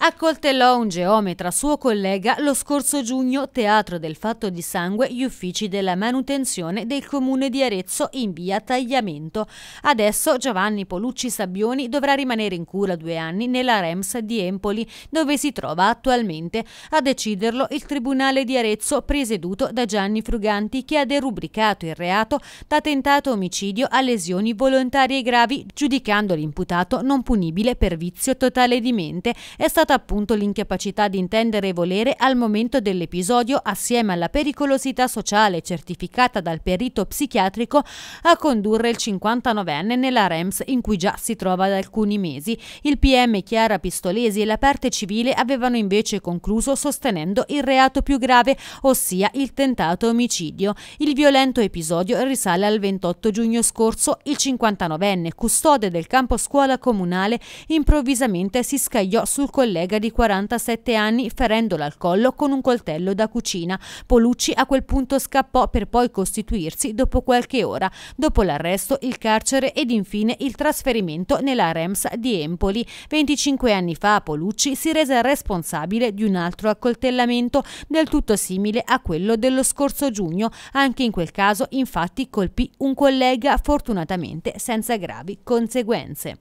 accoltellò un geometra suo collega lo scorso giugno teatro del fatto di sangue gli uffici della manutenzione del comune di Arezzo in via Tagliamento. Adesso Giovanni Polucci Sabbioni dovrà rimanere in cura due anni nella REMS di Empoli dove si trova attualmente. A deciderlo il Tribunale di Arezzo presieduto da Gianni Fruganti che ha derubricato il reato da tentato omicidio a lesioni volontarie gravi giudicando l'imputato non punibile per vizio totale di mente. È stato stata appunto l'incapacità di intendere e volere al momento dell'episodio assieme alla pericolosità sociale certificata dal perito psichiatrico a condurre il 59enne nella REMS in cui già si trova da alcuni mesi. Il PM Chiara Pistolesi e la parte civile avevano invece concluso sostenendo il reato più grave, ossia il tentato omicidio. Il violento episodio risale al 28 giugno scorso, il 59enne custode del campo scuola comunale improvvisamente si scagliò sul collegio collega di 47 anni ferendola al collo con un coltello da cucina. Polucci a quel punto scappò per poi costituirsi dopo qualche ora, dopo l'arresto, il carcere ed infine il trasferimento nella REMS di Empoli. 25 anni fa Polucci si rese responsabile di un altro accoltellamento del tutto simile a quello dello scorso giugno. Anche in quel caso infatti colpì un collega fortunatamente senza gravi conseguenze.